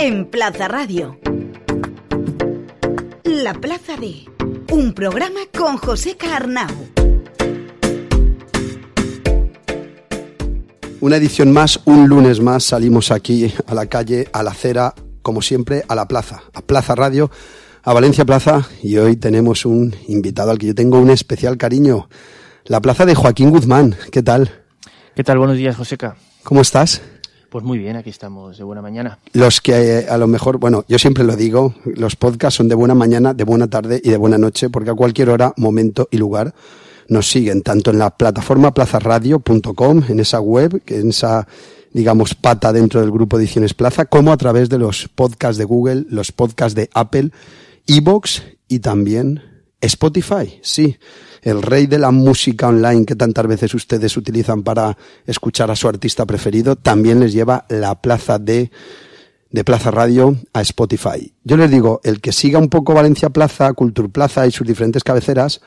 En Plaza Radio. La Plaza de. Un programa con José Carnau. Una edición más, un lunes más, salimos aquí a la calle, a la acera, como siempre, a la plaza, a Plaza Radio, a Valencia Plaza, y hoy tenemos un invitado al que yo tengo un especial cariño, la plaza de Joaquín Guzmán. ¿Qué tal? ¿Qué tal? Buenos días, Joseca. ¿Cómo estás? Pues muy bien, aquí estamos, de buena mañana. Los que eh, a lo mejor, bueno, yo siempre lo digo, los podcasts son de buena mañana, de buena tarde y de buena noche, porque a cualquier hora, momento y lugar nos siguen, tanto en la plataforma plazarradio.com, en esa web, en esa digamos, pata dentro del grupo Ediciones Plaza, como a través de los podcasts de Google, los podcasts de Apple, Evox y también Spotify, sí, el rey de la música online que tantas veces ustedes utilizan para escuchar a su artista preferido, también les lleva la plaza de, de Plaza Radio a Spotify. Yo les digo, el que siga un poco Valencia Plaza, Cultur Plaza y sus diferentes cabeceras,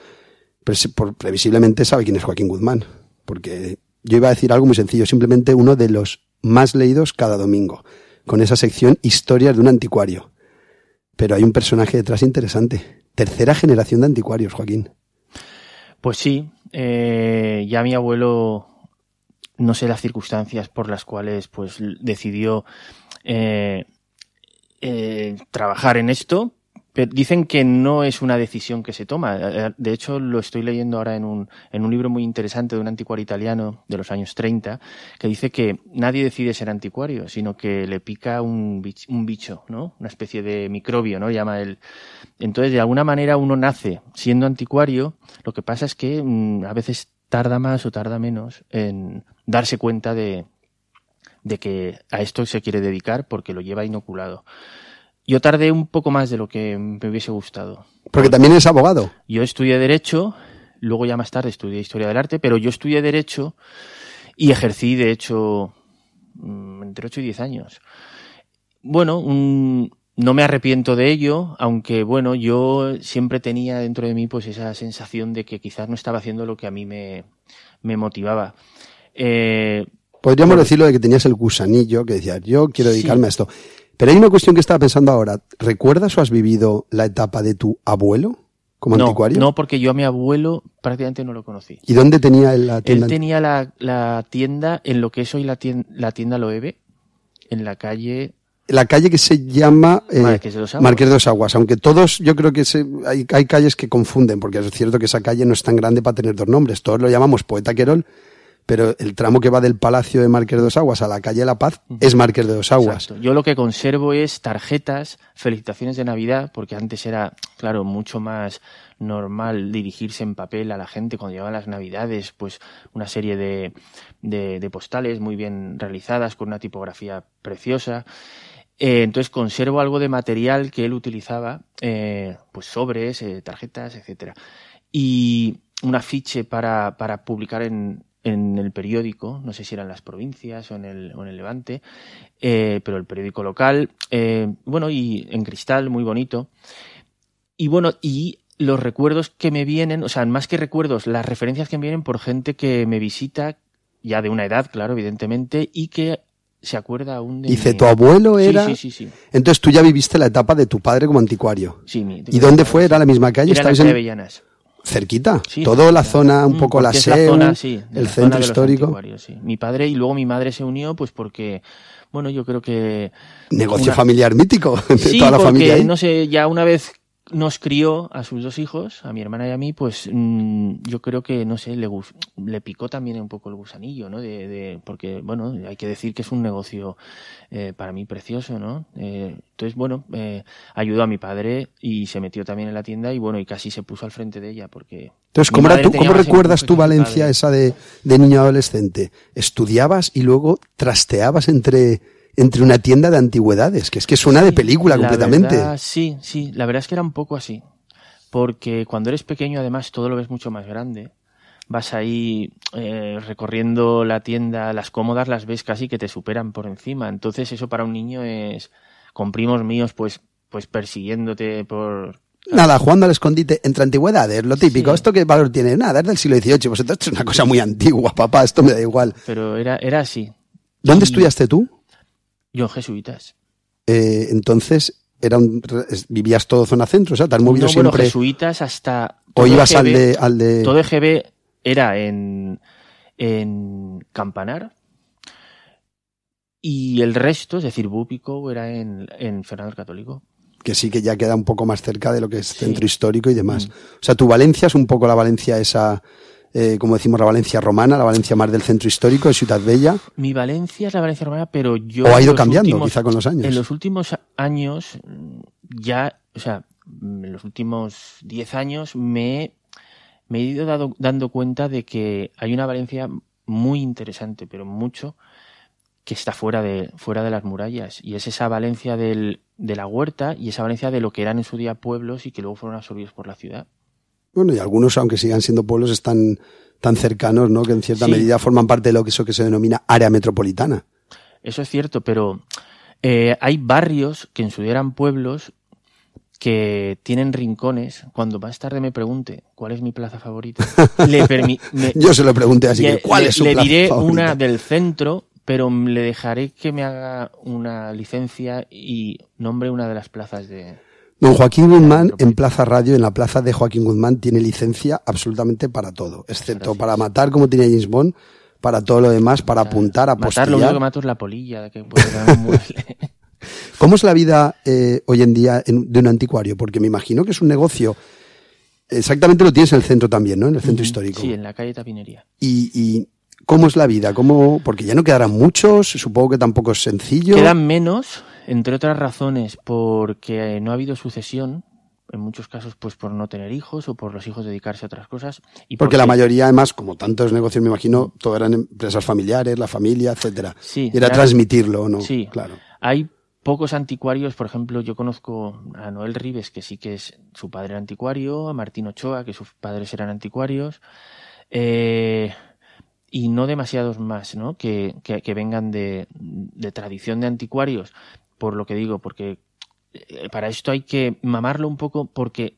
previsiblemente sabe quién es Joaquín Guzmán, porque yo iba a decir algo muy sencillo, simplemente uno de los más leídos cada domingo, con esa sección Historias de un anticuario. Pero hay un personaje detrás interesante. Tercera generación de anticuarios, Joaquín. Pues sí, eh, ya mi abuelo, no sé las circunstancias por las cuales pues decidió eh, eh, trabajar en esto, dicen que no es una decisión que se toma. Eh, eh, de hecho, lo estoy leyendo ahora en un, en un libro muy interesante de un anticuario italiano de los años 30, que dice que nadie decide ser anticuario, sino que le pica un bicho, un bicho ¿no? Una especie de microbio, ¿no? Llama él. Entonces, de alguna manera uno nace siendo anticuario, lo que pasa es que mm, a veces tarda más o tarda menos en darse cuenta de, de que a esto se quiere dedicar porque lo lleva inoculado. Yo tardé un poco más de lo que me hubiese gustado. Porque también es abogado. Yo estudié Derecho, luego ya más tarde estudié Historia del Arte, pero yo estudié Derecho y ejercí, de hecho, mm, entre 8 y 10 años. Bueno, no me arrepiento de ello, aunque bueno, yo siempre tenía dentro de mí pues esa sensación de que quizás no estaba haciendo lo que a mí me, motivaba. Eh, Podríamos decirlo de que tenías el gusanillo que decías, yo quiero dedicarme a esto. Pero hay una cuestión que estaba pensando ahora. ¿Recuerdas o has vivido la etapa de tu abuelo como anticuario? No, porque yo a mi abuelo prácticamente no lo conocí. ¿Y dónde tenía la tienda? Él tenía la, tienda en lo que es hoy la tienda, la en la calle la calle que se llama eh, Marqués, de los Aguas, aunque todos yo creo que hay, calles que confunden, porque es cierto que esa calle no es tan grande para tener dos nombres, todos lo llamamos Poeta Querol, pero el tramo que va del Palacio de Márquez de Dos Aguas a la calle La Paz es Márquez de Dos Aguas. Exacto. Yo lo que conservo es tarjetas, felicitaciones de Navidad, porque antes era, claro, mucho más normal dirigirse en papel a la gente cuando llegaban las Navidades, pues una serie de, postales muy bien realizadas, con una tipografía preciosa eh, entonces conservo algo de material que él utilizaba, eh, pues sobres, eh, tarjetas, etcétera. Y un afiche para publicar en, en el periódico, no sé si eran las provincias o en el, o en el Levante, eh, pero el periódico local, eh, bueno, y en cristal, muy bonito. Y bueno, y los recuerdos que me vienen, o sea, más que recuerdos, las referencias que me vienen por gente que me visita, ya de una edad, claro, evidentemente, y que se acuerda aún de. Dice, tu abuelo era. Sí, sí, sí, Entonces tú ya viviste la etapa de tu padre como anticuario. Sí, ¿Y dónde fue? ¿Era la misma calle? Era en... Avellanas cerquita. ¿Todo Toda la zona, un mm, poco la, sede, el centro histórico. Sí. Mi padre y luego mi madre se unió, pues porque, bueno, yo creo que. Negocio familiar mítico, de toda la familia. No sé, ya una vez nos crió a sus dos hijos, a mi hermana y a mí, pues mm, yo creo que, no sé, le, picó también un poco el gusanillo, ¿no? De, porque, bueno, hay que decir que es un negocio eh, para mí precioso, ¿no? Eh, entonces, bueno, eh, ayudó a mi padre y se metió también en la tienda y, bueno, y casi se puso al frente de ella porque... Entonces, ¿cómo, tú, recuerdas tu Valencia esa de, de niño adolescente? ¿Estudiabas y luego trasteabas entre entre una tienda de antigüedades, que es que suena de película completamente. sí, sí, la verdad es que era un poco así, porque cuando eres pequeño además todo lo ves mucho más grande. Vas ahí eh, recorriendo la tienda, las cómodas las ves casi que te superan por encima. Entonces eso para un niño es, con primos míos, pues, pues persiguiéndote por, Nada, jugando al escondite entre antigüedades, lo típico. ¿Esto qué valor tiene? Nada, es del siglo XVIII. Vosotros pues es una cosa muy antigua, papá, esto me da igual. Pero era, era así. ¿Dónde estudiaste tú? Yo, jesuitas. Eh, entonces, era vivías todo zona centro, o sea, te movido siempre. jesuitas hasta. O ibas al, de, al de. Todo EGB era en, en Campanar. Y el resto, es decir, Búpico, era en, en Fernando el Católico. Que sí que ya queda un poco más cerca de lo que es centro histórico y demás. Mm. O sea, tu Valencia es un poco la Valencia esa eh, como decimos, la Valencia romana, la Valencia más del centro histórico, de Ciudad Bella. Mi Valencia es la Valencia romana, pero yo... O ha ido cambiando, quizá con los años. En los últimos años, mm, ya, o sea, mm, en los últimos diez años me, he ido dando cuenta de que hay una Valencia muy interesante, pero mucho, que está fuera de, fuera de las murallas. Y es esa Valencia de la huerta y esa Valencia de lo que eran en su día pueblos y que luego fueron absorbidos por la ciudad bueno, y algunos, aunque sigan siendo pueblos, están tan cercanos, ¿no? Que en cierta medida forman parte de lo que eso que se denomina área metropolitana. Eso es cierto, pero eh, hay barrios que en su día eran pueblos que tienen rincones. Cuando más tarde me pregunte cuál es mi plaza favorita, le yo se lo pregunté así. diré una del centro, pero le dejaré que me haga una licencia y nombre una de las plazas de, Don Joaquín Guzmán en Plaza Radio, en la plaza de Joaquín Guzmán, tiene licencia absolutamente para todo, excepto para matar como tenía James Bond, para todo lo demás, para apuntar, a Matar lo único que mato es la polilla, que ¿Cómo es la vida eh, hoy en día de un anticuario? Porque me imagino que es un negocio. Exactamente lo tienes en el centro también, ¿no? En el centro histórico. Sí, en la calle Tapinería. Y, y ¿Cómo es la vida? ¿Cómo? Porque ya no quedarán muchos, supongo que tampoco es sencillo. Quedan menos, entre otras razones porque no ha habido sucesión, en muchos casos pues por no tener hijos o por los hijos dedicarse a otras cosas. Y porque, la mayoría, además, como tantos negocios, me imagino, todas eran empresas familiares, la familia, etcétera. Y era transmitirlo transmitirlo, ¿no? Sí, claro. Hay pocos anticuarios, por ejemplo, yo conozco a Noel Rives, que sí que es su padre anticuario, a Martín Ochoa, que sus padres eran anticuarios, eh, y no demasiados más, ¿no? Que, que, que vengan de, de, tradición de anticuarios por lo que digo, porque eh, para esto hay que mamarlo un poco porque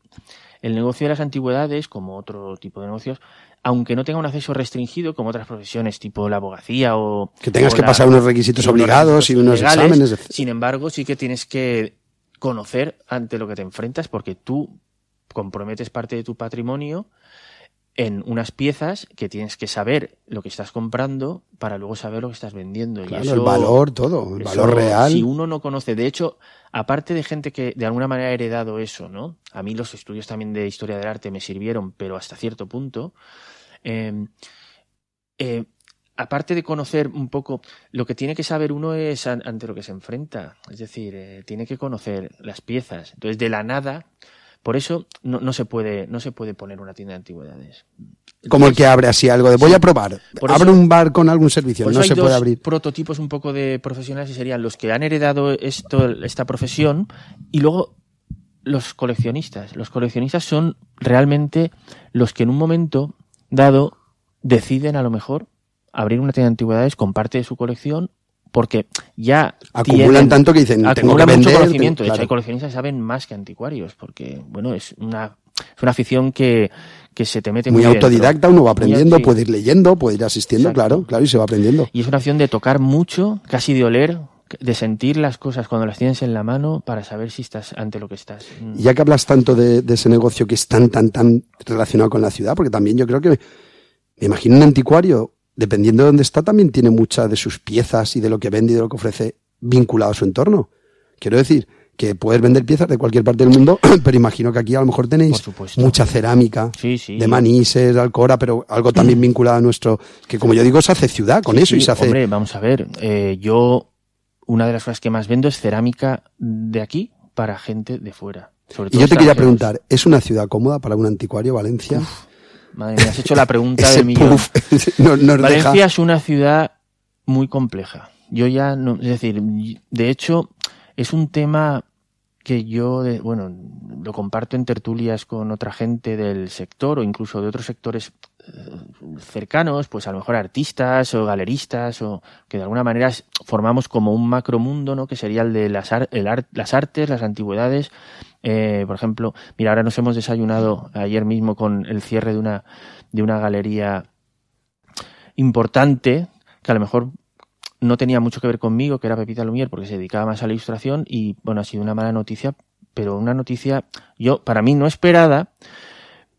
el negocio de las antigüedades, como otro tipo de negocios, aunque no tenga un acceso restringido como otras profesiones tipo la abogacía o que tengas que pasar unos requisitos obligados y unos exámenes. Sin embargo, sí que tienes que conocer ante lo que te enfrentas porque tú comprometes parte de tu patrimonio en unas piezas que tienes que saber lo que estás comprando para luego saber lo que estás vendiendo. Claro, el valor, todo, el valor real. Si uno no conoce, de hecho, aparte de gente que de alguna manera ha heredado eso, ¿no? A mí los estudios también de historia del arte me sirvieron, pero hasta cierto punto. Em, eh, aparte de conocer un poco, lo que tiene que saber uno es ante lo que se enfrenta. Es decir, eh, tiene que conocer las piezas. Entonces, de la nada por eso no, se puede, no se puede poner una tienda de antigüedades. Como el que abre así algo de voy a probar, por abre un bar con algún servicio, no se puede abrir. Prototipos un poco de profesionales y serían los que han heredado esto, esta profesión y luego los coleccionistas. Los coleccionistas son realmente los que en un momento dado deciden a lo mejor abrir una tienda de antigüedades con parte de su colección porque ya acumulan tanto que dicen tengo que mucho conocimiento. de hecho, hay coleccionistas que saben más que anticuarios, porque bueno, es una, afición que, se te mete muy, muy autodidacta, uno va aprendiendo, puede ir leyendo, puede ir asistiendo, claro, claro, y se va aprendiendo. Y es una afición de tocar mucho, casi de oler, de sentir las cosas cuando las tienes en la mano para saber si estás ante lo que estás. Mm. Ya que hablas tanto de, ese negocio que es tan, tan, tan relacionado con la ciudad, porque también yo creo que me imagino un anticuario dependiendo de dónde está, también tiene muchas de sus piezas y de lo que vende y de lo que ofrece vinculado a su entorno. Quiero decir que puedes vender piezas de cualquier parte del mundo, pero imagino que aquí a lo mejor tenéis mucha cerámica de manises, de alcora, pero algo también vinculado a nuestro, que como yo digo, se hace ciudad con eso y se hace... Hombre, vamos a ver, eh, yo una de las cosas que más vendo es cerámica de aquí para gente de fuera. y yo te quería preguntar, ¿es una ciudad cómoda para un anticuario Valencia? Madre mía, has hecho la pregunta de mi Valencia es una ciudad muy compleja. Yo ya no, es decir, de hecho, es un tema que yo, bueno, lo comparto en tertulias con otra gente del sector o incluso de otros sectores eh, cercanos, pues a lo mejor artistas o galeristas o que de alguna manera formamos como un macromundo, ¿no? Que sería el de las, el las artes, las antigüedades eh, por ejemplo, mira, ahora nos hemos desayunado ayer mismo con el cierre de una, de una galería importante que a lo mejor no tenía mucho que ver conmigo, que era Pepita Lumier, porque se dedicaba más a la ilustración y, bueno, ha sido una mala noticia, pero una noticia, yo, para mí no esperada,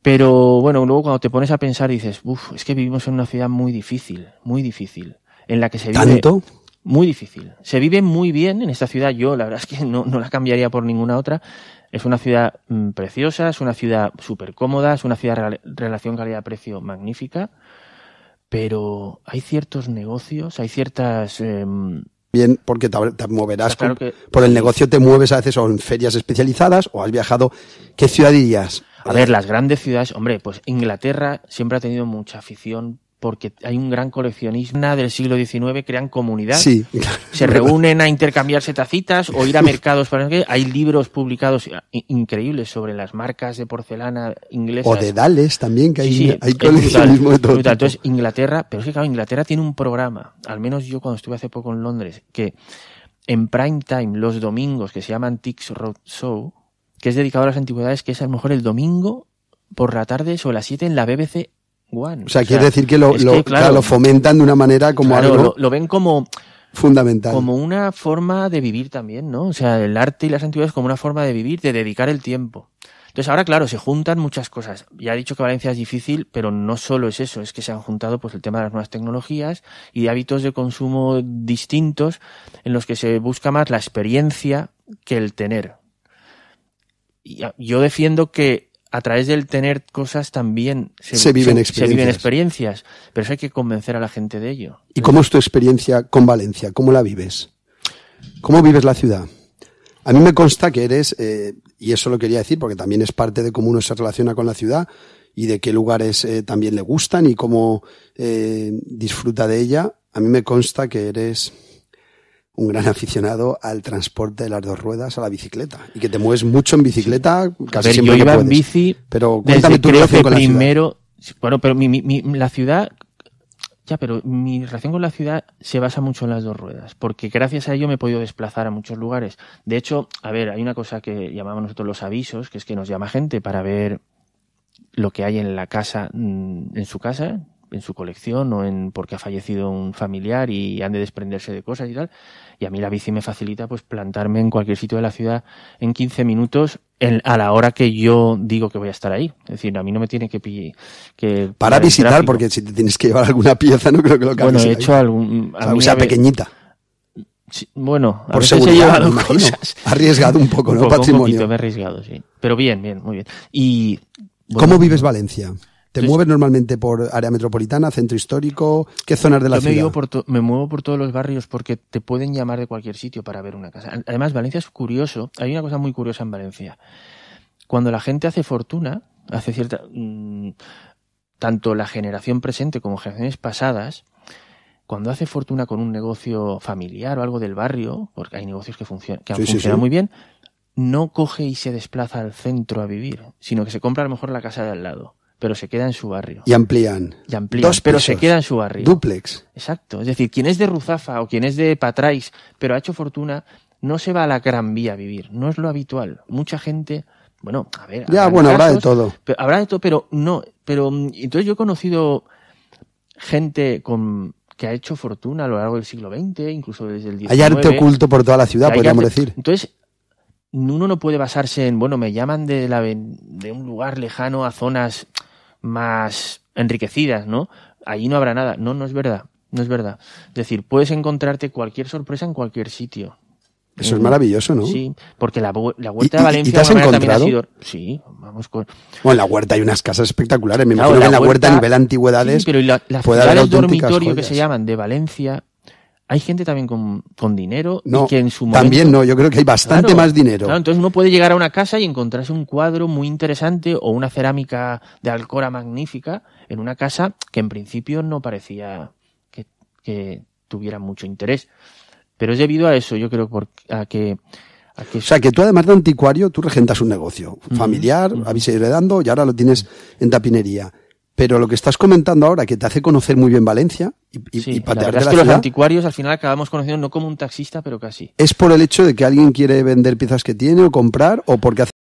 pero bueno, luego cuando te pones a pensar dices, uff, es que vivimos en una ciudad muy difícil, muy difícil, en la que se vive... Muy difícil. Se vive muy bien en esta ciudad, yo la verdad es que no, no la cambiaría por ninguna otra, es una ciudad mm, preciosa, es una ciudad súper cómoda, es una ciudad relación calidad-precio magnífica, pero hay ciertos negocios, hay ciertas... Em, Bien, porque te, moverás por el negocio, te mueves a veces o en ferias especializadas o has viajado. ¿Qué ciudad a ver, las grandes ciudades, hombre, pues Inglaterra siempre ha tenido mucha afición porque hay un gran coleccionismo del siglo XIX, crean comunidad, sí, se reúnen a intercambiarse tacitas o ir a mercados. Para... Hay libros publicados eh, increíbles sobre las marcas de porcelana inglesas. O de Dales también, que hay, coleccionismo de todo. Entonces, Inglaterra, pero es que claro, Inglaterra tiene un programa, al menos yo cuando estuve hace poco en Londres, que en prime time los domingos, que se llama Antiques Road Show, que es dedicado a las antigüedades, que es a lo mejor el domingo por la tarde sobre las 7 en la BBC o sea, quiere decir que lo, fomentan de una manera como algo. Lo, ven como fundamental. Como una forma de vivir también, ¿no? O sea, el arte y las antigüedades como una forma de vivir, de dedicar el tiempo. Entonces ahora, claro, se juntan muchas cosas. Ya he dicho que Valencia es difícil, pero no solo es eso, es que se han juntado pues el tema de las nuevas tecnologías y de hábitos de consumo distintos en los que se busca más la experiencia que el tener. Y yo defiendo que a través del tener cosas también se, viven, experiencias. Pero eso hay que convencer a la gente de ello. ¿Y cómo es tu experiencia con Valencia? ¿Cómo la vives? ¿Cómo vives la ciudad? A mí me consta que eres, eh, y eso lo quería decir porque también es parte de cómo uno se relaciona con la ciudad y de qué lugares eh, también le gustan y cómo eh, disfruta de ella. A mí me consta que eres un gran aficionado al transporte de las dos ruedas, a la bicicleta. Y que te mueves mucho en bicicleta, casi siempre yo iba en bici. Pero cuéntame tu relación con la primero, Bueno, pero mi, mi, la ciudad. Ya, pero mi relación con la ciudad se basa mucho en las dos ruedas, porque gracias a ello me he podido desplazar a muchos lugares. De hecho, a ver, hay una cosa que llamamos nosotros los avisos, que es que nos llama gente para ver lo que hay en la casa, mm, en su casa, en su colección o en porque ha fallecido un familiar y han de desprenderse de cosas y tal. Y a mí la bici me facilita pues plantarme en cualquier sitio de la ciudad en 15 minutos a la hora que yo digo que voy a estar ahí. Es decir, a mí no me tiene que pillar. Que Para visitar, porque si te tienes que llevar alguna pieza, no creo que lo cambies. Bueno, he hecho algún. A o pequeñita. bueno, por a veces he llevado cosas. Arriesgado un poco, ¿no? Patrimonio. poquito, me he arriesgado, sí. Pero bien, bien, muy bien. Y. ¿Cómo vives Valencia? ¿Te mueves normalmente por área metropolitana, centro histórico? ¿Qué zonas de la ciudad? Me, me muevo por todos los barrios porque te pueden llamar de cualquier sitio para ver una casa. Además, Valencia es curioso. Hay una cosa muy curiosa en Valencia. Cuando la gente hace fortuna, hace cierta. Mm, tanto la generación presente como generaciones pasadas, cuando hace fortuna con un negocio familiar o algo del barrio, porque hay negocios que, funcionan, que han funcionado muy bien, no coge y se desplaza al centro a vivir, sino que se compra a lo mejor la casa de al lado pero se queda en su barrio. Y amplían. Y amplían, pero se queda en su barrio. Duplex. Exacto. Es decir, quien es de Ruzafa o quien es de Patrais, pero ha hecho fortuna, no se va a la Gran Vía a vivir. No es lo habitual. Mucha gente, bueno, a ver. Ya, bueno, habrá de todo. habrá de todo, pero no. Pero mm, entonces yo he conocido gente con que ha hecho fortuna a lo largo del siglo XX, incluso desde el XIX. Hay arte oculto por toda la ciudad, podríamos decir. Entonces, uno no puede basarse en, bueno, me llaman de, la, de un lugar lejano a zonas más enriquecidas, ¿no? Allí no habrá nada. No, no es verdad. No es verdad. Es decir, puedes encontrarte cualquier sorpresa en cualquier sitio. Eso es eh, maravilloso, ¿no? Sí, porque la, huerta de Valencia ¿Y te has Sí, vamos con. Bueno, en la huerta hay unas casas espectaculares. Me imagino en la huerta, a nivel antigüedades. pero la, las puede dormitorio que se llaman de Valencia hay gente también con, dinero y que en su momento... También no, yo creo que hay bastante más dinero. Claro, entonces uno puede llegar a una casa y encontrarse un cuadro muy interesante o una cerámica de Alcora magnífica en una casa que en principio no parecía que, tuviera mucho interés. Pero es debido a eso, yo creo, a que... O sea, que tú además de anticuario, tú regentas un negocio familiar, habéis ido heredando y ahora lo tienes en tapinería. Pero lo que estás comentando ahora, que te hace conocer muy bien Valencia, y, sí, y la verdad es que los anticuarios al final acabamos conociendo no como un taxista, pero casi. ¿Es por el hecho de que alguien quiere vender piezas que tiene o comprar o porque hace